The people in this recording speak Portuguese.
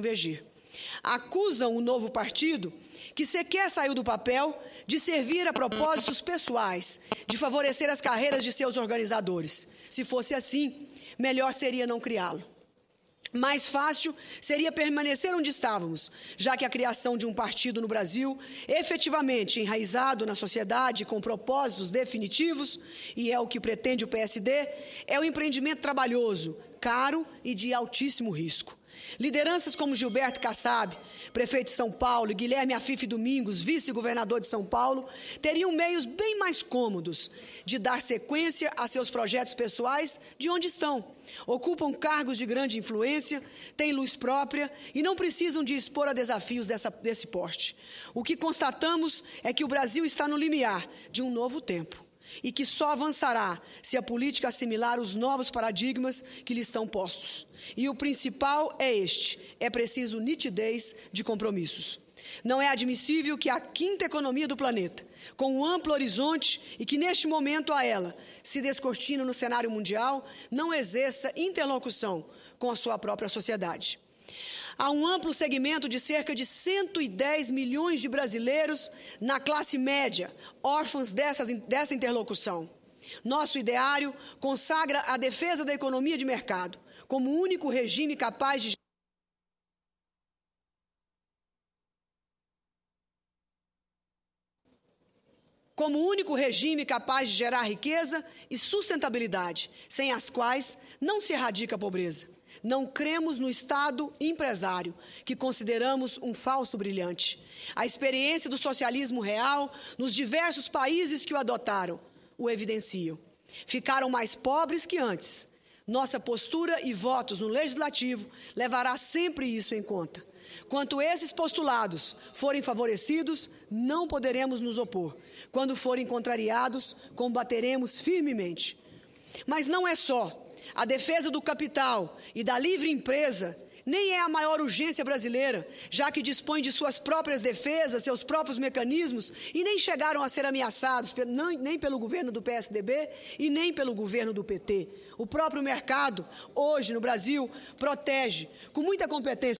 convergir. Acusam o novo partido, que sequer saiu do papel, de servir a propósitos pessoais, de favorecer as carreiras de seus organizadores. Se fosse assim, melhor seria não criá-lo. Mais fácil seria permanecer onde estávamos, já que a criação de um partido no Brasil, efetivamente enraizado na sociedade com propósitos definitivos, e é o que pretende o PSD, é um empreendimento trabalhoso, caro e de altíssimo risco. Lideranças como Gilberto Kassab, prefeito de São Paulo, e Guilherme Afife Domingos, vice-governador de São Paulo, teriam meios bem mais cômodos de dar sequência a seus projetos pessoais de onde estão. Ocupam cargos de grande influência, têm luz própria e não precisam de expor a desafios dessa, desse porte. O que constatamos é que o Brasil está no limiar de um novo tempo e que só avançará se a política assimilar os novos paradigmas que lhe estão postos. E o principal é este: é preciso nitidez de compromissos. Não é admissível que a quinta economia do planeta, com um amplo horizonte e que neste momento a ela se descortina no cenário mundial, não exerça interlocução com a sua própria sociedade. Há um amplo segmento de cerca de 110 milhões de brasileiros na classe média, órfãos dessas, dessa interlocução. Nosso ideário consagra a defesa da economia de mercado como único regime capaz de como único regime capaz de gerar riqueza e sustentabilidade, sem as quais não se erradica a pobreza. Não cremos no Estado empresário, que consideramos um falso brilhante. A experiência do socialismo real nos diversos países que o adotaram o evidenciam. Ficaram mais pobres que antes. Nossa postura e votos no legislativo levará sempre isso em conta. Quanto esses postulados forem favorecidos, não poderemos nos opor. Quando forem contrariados, combateremos firmemente. Mas não é só a defesa do capital e da livre empresa nem é a maior urgência brasileira, já que dispõe de suas próprias defesas, seus próprios mecanismos, e nem chegaram a ser ameaçados nem pelo governo do PSDB e nem pelo governo do PT. O próprio mercado, hoje no Brasil, protege com muita competência.